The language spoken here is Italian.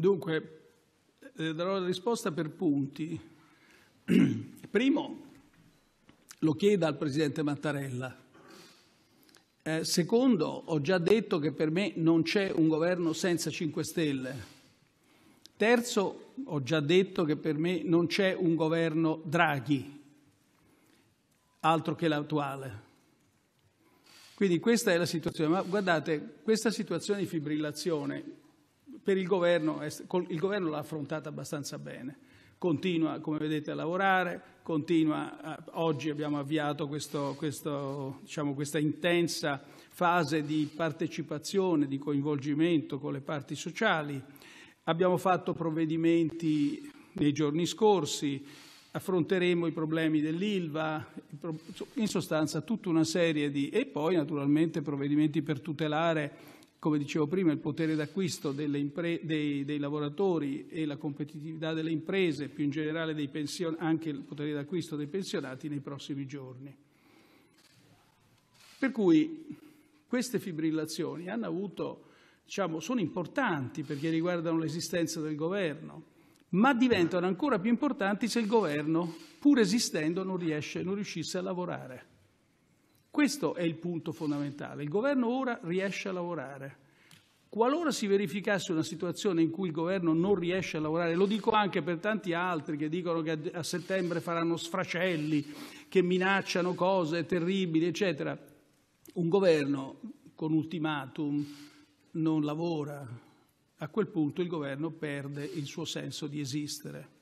Dunque, eh, darò la risposta per punti. Primo, lo chieda al Presidente Mattarella. Eh, secondo, ho già detto che per me non c'è un governo senza 5 Stelle. Terzo, ho già detto che per me non c'è un governo Draghi, altro che l'attuale. Quindi questa è la situazione. Ma guardate, questa situazione di fibrillazione per il governo, il governo l'ha affrontata abbastanza bene. Continua, come vedete, a lavorare, continua, oggi abbiamo avviato questo, questo, diciamo, questa intensa fase di partecipazione, di coinvolgimento con le parti sociali. Abbiamo fatto provvedimenti nei giorni scorsi, affronteremo i problemi dell'ILVA, in sostanza tutta una serie di... e poi naturalmente provvedimenti per tutelare come dicevo prima, il potere d'acquisto dei, dei, lavoratori e la competitività delle imprese, più in generale pension- anche il potere d'acquisto dei pensionati nei prossimi giorni. Per cui queste fibrillazioni avuto, diciamo, sono importanti perché riguardano l'esistenza del governo, ma diventano ancora più importanti se il governo, pur esistendo, non, riesce, non riuscisse a lavorare. Questo è il punto fondamentale. Il governo ora riesce a lavorare. Qualora si verificasse una situazione in cui il governo non riesce a lavorare, lo dico anche per tanti altri che dicono che a settembre faranno sfracelli, che minacciano cose terribili, eccetera, un governo con ultimatum non lavora, a quel punto il governo perde il suo senso di esistere.